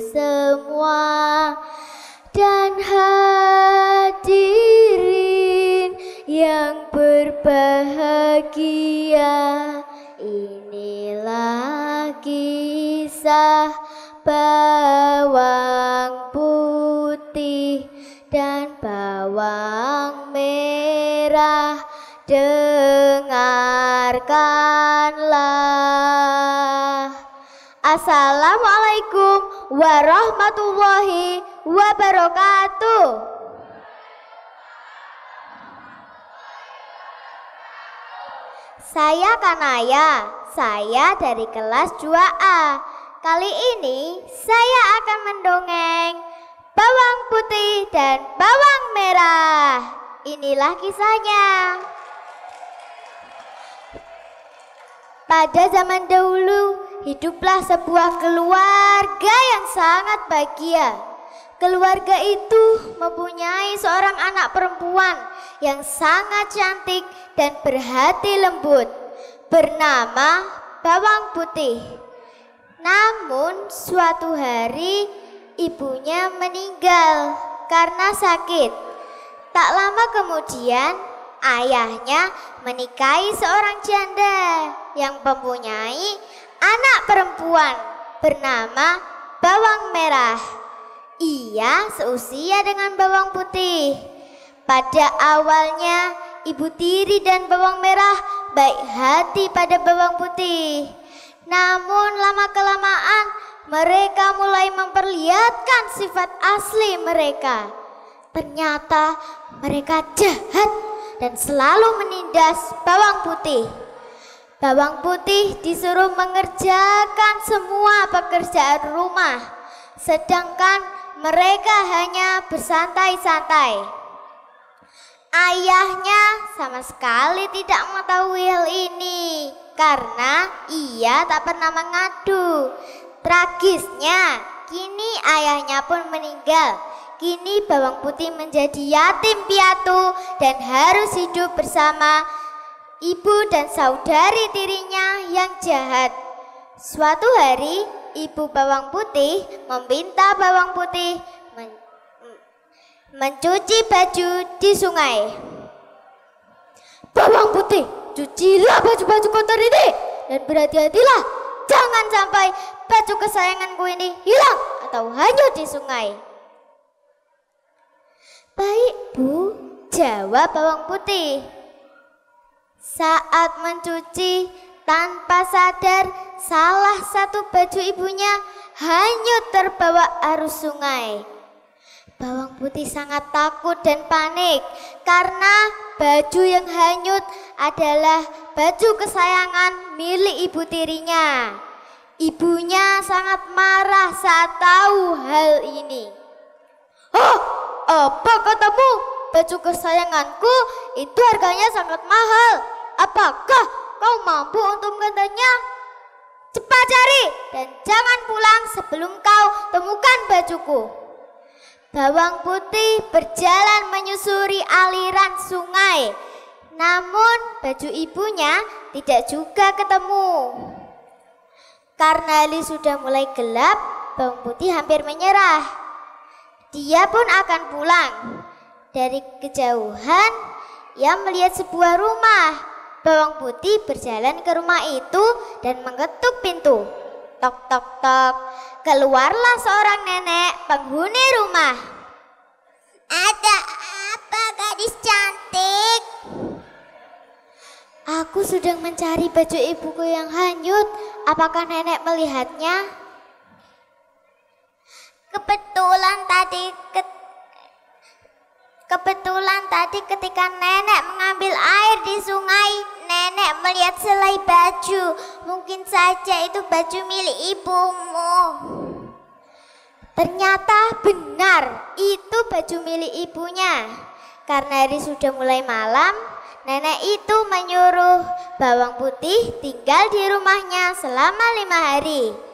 semua dan hadirin yang berbahagia inilah kisah bawang putih dan bawang merah dengarkanlah Assalamualaikum warahmatullahi wabarakatuh. Saya Kanaya, saya dari kelas 2A. Kali ini saya akan mendongeng bawang putih dan bawang merah. Inilah kisahnya. Pada zaman dahulu, hiduplah sebuah keluarga yang sangat bahagia. Keluarga itu mempunyai seorang anak perempuan yang sangat cantik dan berhati lembut, bernama Bawang Putih. Namun, suatu hari ibunya meninggal karena sakit. Tak lama kemudian, ayahnya menikahi seorang janda yang mempunyai anak perempuan bernama bawang merah. Ia seusia dengan bawang putih. Pada awalnya ibu tiri dan bawang merah baik hati pada bawang putih. Namun lama-kelamaan mereka mulai memperlihatkan sifat asli mereka. Ternyata mereka jahat dan selalu menindas bawang putih. Bawang putih disuruh mengerjakan semua pekerjaan rumah, sedangkan mereka hanya bersantai-santai. Ayahnya sama sekali tidak mengetahui hal ini karena ia tak pernah mengadu. Tragisnya, kini ayahnya pun meninggal Kini bawang putih menjadi yatim piatu dan harus hidup bersama ibu dan saudari tirinya yang jahat. Suatu hari, ibu bawang putih meminta bawang putih men mencuci baju di sungai. Bawang putih, cucilah baju-baju kotor ini dan berhati-hatilah. Jangan sampai baju kesayanganku ini hilang atau hanyut di sungai. Baik, Bu, jawab bawang putih. Saat mencuci, tanpa sadar salah satu baju ibunya hanyut terbawa arus sungai. Bawang putih sangat takut dan panik karena baju yang hanyut adalah baju kesayangan milik ibu tirinya. Ibunya sangat marah saat tahu hal ini. Oh, apa katamu? Baju kesayanganku itu harganya sangat mahal. Apakah kau mampu untuk menggantinya? Cepat cari dan jangan pulang sebelum kau temukan bajuku. Bawang putih berjalan menyusuri aliran sungai. Namun baju ibunya tidak juga ketemu. Karena Ali sudah mulai gelap, bawang putih hampir menyerah. Dia pun akan pulang. Dari kejauhan, ia melihat sebuah rumah. Bawang putih berjalan ke rumah itu dan mengetuk pintu. Tok tok tok. Keluarlah seorang nenek penghuni rumah. Ada apa gadis cantik? Aku sedang mencari baju ibuku yang hanyut. Apakah nenek melihatnya? Kebetulan tadi ke, kebetulan tadi ketika nenek mengambil air di sungai, nenek melihat selai baju. Mungkin saja itu baju milik ibumu. Ternyata benar, itu baju milik ibunya. Karena hari sudah mulai malam, nenek itu menyuruh bawang putih tinggal di rumahnya selama lima hari.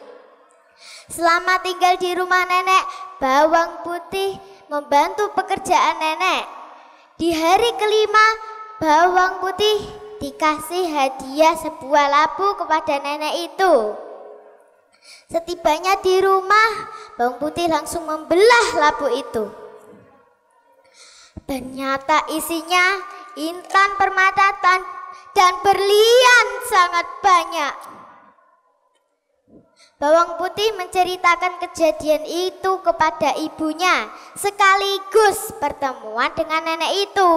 Selama tinggal di rumah nenek, bawang putih membantu pekerjaan nenek. Di hari kelima, bawang putih dikasih hadiah sebuah labu kepada nenek itu. Setibanya di rumah, bawang putih langsung membelah labu itu. Ternyata isinya intan permata dan berlian sangat banyak. Bawang putih menceritakan kejadian itu kepada ibunya sekaligus pertemuan dengan nenek itu.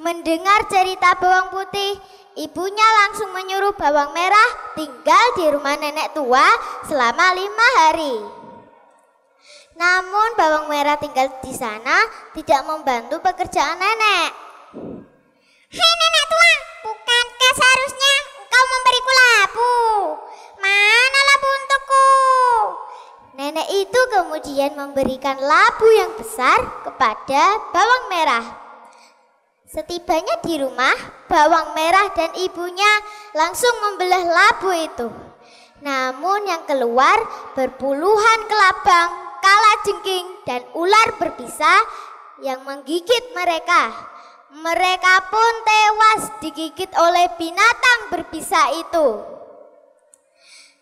Mendengar cerita bawang putih, ibunya langsung menyuruh bawang merah tinggal di rumah nenek tua selama lima hari. Namun bawang merah tinggal di sana tidak membantu pekerjaan nenek. Hei nenek tua, bukankah seharusnya itu kemudian memberikan labu yang besar kepada bawang merah. Setibanya di rumah, bawang merah dan ibunya langsung membelah labu itu. Namun yang keluar berpuluhan kelabang, kala jengking dan ular berbisa yang menggigit mereka. Mereka pun tewas digigit oleh binatang berbisa itu.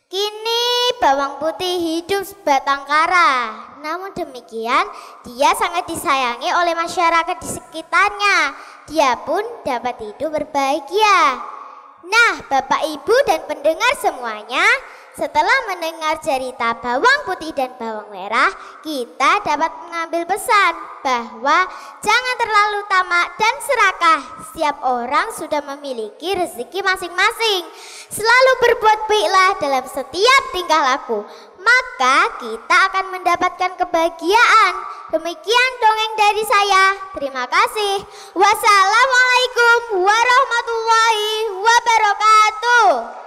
Kini bawang putih hidup sebatang kara. Namun demikian, dia sangat disayangi oleh masyarakat di sekitarnya. Dia pun dapat hidup berbahagia. Nah, Bapak, Ibu, dan pendengar semuanya, setelah mendengar cerita bawang putih dan bawang merah, kita dapat mengambil pesan bahwa jangan terlalu tamak dan serakah. Setiap orang sudah memiliki rezeki masing-masing. Selalu berbuat baiklah dalam setiap tingkah laku, maka kita akan mendapatkan kebahagiaan. Demikian dongeng dari saya. Terima kasih. Wassalamualaikum warahmatullahi wabarakatuh.